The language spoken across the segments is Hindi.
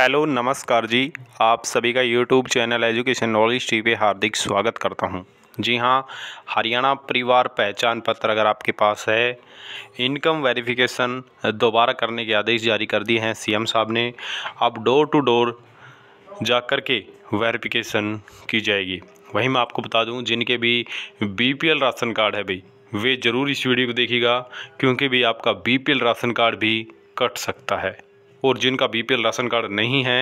हेलो नमस्कार जी आप सभी का यूट्यूब चैनल एजुकेशन नॉलेज टी पे हार्दिक स्वागत करता हूं जी हां हरियाणा परिवार पहचान पत्र अगर आपके पास है इनकम वेरिफिकेशन दोबारा करने के आदेश जारी कर दिए हैं सीएम साहब ने अब डोर टू डोर जा कर के वेरिफिकेशन की जाएगी वहीं मैं आपको बता दूं जिनके भी बी राशन कार्ड है भाई वे ज़रूर इस वीडियो को देखेगा क्योंकि भी आपका बी राशन कार्ड भी कट सकता है और जिनका बी राशन कार्ड नहीं है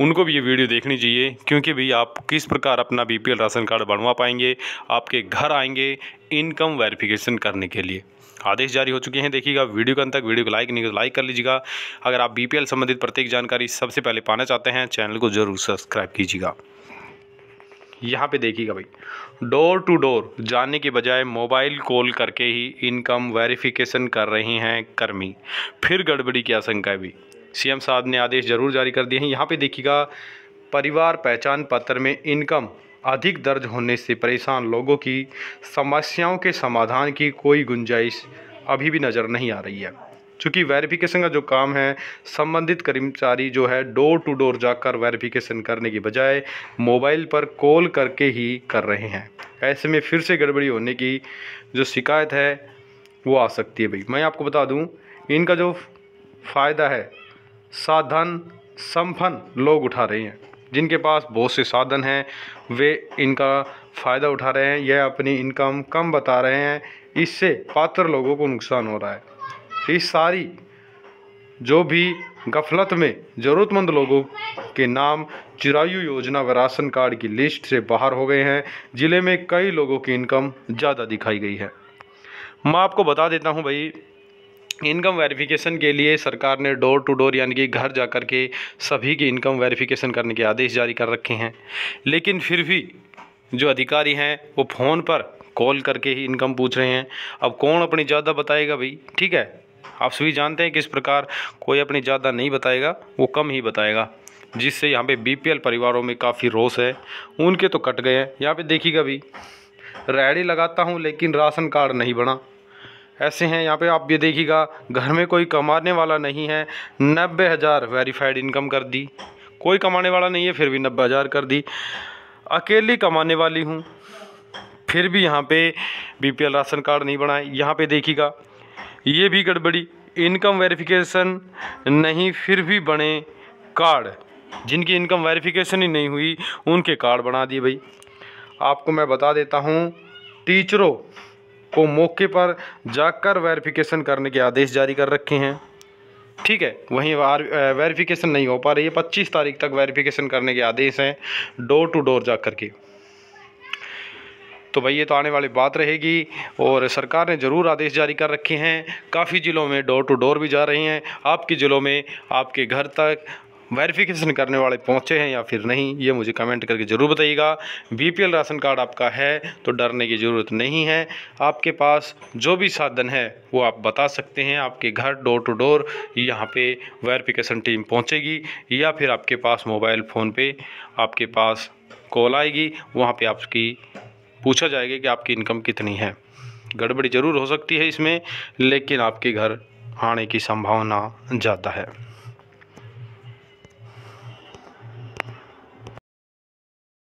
उनको भी ये वीडियो देखनी चाहिए क्योंकि भाई आप किस प्रकार अपना बी राशन कार्ड बनवा पाएंगे आपके घर आएंगे इनकम वेरिफिकेशन करने के लिए आदेश जारी हो चुके हैं देखिएगा वीडियो के अंत तक वीडियो को लाइक नहीं लाइक तो कर लीजिएगा अगर आप बी संबंधित प्रत्येक जानकारी सबसे पहले पाना चाहते हैं चैनल को जरूर सब्सक्राइब कीजिएगा यहाँ पे देखिएगा भाई डोर टू डोर जाने के बजाय मोबाइल कॉल करके ही इनकम वेरिफिकेशन कर रहे हैं कर्मी फिर गड़बड़ी की आशंका है भी सीएम साहब ने आदेश जरूर जारी कर दिए हैं यहाँ पे देखिएगा परिवार पहचान पत्र में इनकम अधिक दर्ज होने से परेशान लोगों की समस्याओं के समाधान की कोई गुंजाइश अभी भी नज़र नहीं आ रही है चूँकि वेरिफिकेशन का जो काम है संबंधित कर्मचारी जो है डोर टू डोर जाकर वेरिफिकेशन करने की बजाय मोबाइल पर कॉल करके ही कर रहे हैं ऐसे में फिर से गड़बड़ी होने की जो शिकायत है वो आ सकती है भाई मैं आपको बता दूं इनका जो फ़ायदा है साधन संपन्न लोग उठा रहे हैं जिनके पास बहुत से साधन हैं वे इनका फ़ायदा उठा रहे हैं यह अपनी इनकम कम बता रहे हैं इससे पात्र लोगों को नुकसान हो रहा है इस सारी जो भी गफलत में ज़रूरतमंद लोगों के नाम चिरायु योजना व राशन कार्ड की लिस्ट से बाहर हो गए हैं ज़िले में कई लोगों की इनकम ज़्यादा दिखाई गई है मैं आपको बता देता हूँ भाई इनकम वेरिफिकेशन के लिए सरकार ने डोर टू डोर यानी कि घर जा कर के सभी की इनकम वेरिफिकेशन करने के आदेश जारी कर रखे हैं लेकिन फिर भी जो अधिकारी हैं वो फ़ोन पर कॉल करके ही इनकम पूछ रहे हैं अब कौन अपनी ज़्यादा बताएगा भाई ठीक है आप सभी जानते हैं किस प्रकार कोई अपनी ज़्यादा नहीं बताएगा वो कम ही बताएगा जिससे यहाँ पे बीपीएल परिवारों में काफ़ी रोष है उनके तो कट गए हैं यहाँ पे देखिएगा भी रेडी लगाता हूँ लेकिन राशन कार्ड नहीं बना ऐसे हैं यहाँ पे आप ये देखिएगा घर में कोई कमाने वाला नहीं है नब्बे हज़ार वेरीफाइड इनकम कर दी कोई कमाने वाला नहीं है फिर भी नब्बे हज़ार कर दी अकेली कमाने वाली हूँ फिर भी यहाँ पे बीपीएल राशन कार्ड नहीं बनाए यहाँ पे देखिएगा ये भी गड़बड़ी इनकम वेरिफिकेशन नहीं फिर भी बने कार्ड जिनकी इनकम वेरिफिकेशन ही नहीं हुई उनके कार्ड बना दिए भाई आपको मैं बता देता हूँ टीचरों को मौके पर जाकर वेरिफिकेशन करने के आदेश जारी कर रखे हैं ठीक है वहीं वेरिफिकेशन नहीं हो पा रही है पच्चीस तारीख तक वेरिफिकेशन करने के आदेश हैं डोर टू डोर जा कर के तो भाई ये तो आने वाली बात रहेगी और सरकार ने ज़रूर आदेश जारी कर रखे हैं काफ़ी ज़िलों में डोर टू डोर भी जा रहे हैं आपके ज़िलों में आपके घर तक वेरिफिकेशन करने वाले पहुंचे हैं या फिर नहीं ये मुझे कमेंट करके ज़रूर बताइएगा बीपीएल राशन कार्ड आपका है तो डरने की ज़रूरत नहीं है आपके पास जो भी साधन है वो आप बता सकते हैं आपके घर डोर टू डोर यहाँ पे वेरिफिकेशन टीम पहुँचेगी या फिर आपके पास मोबाइल फ़ोन पे आपके पास कॉल आएगी वहाँ पर आपकी पूछा जाएगा कि आपकी इनकम कितनी है गड़बड़ी ज़रूर हो सकती है इसमें लेकिन आपके घर आने की संभावना ज़्यादा है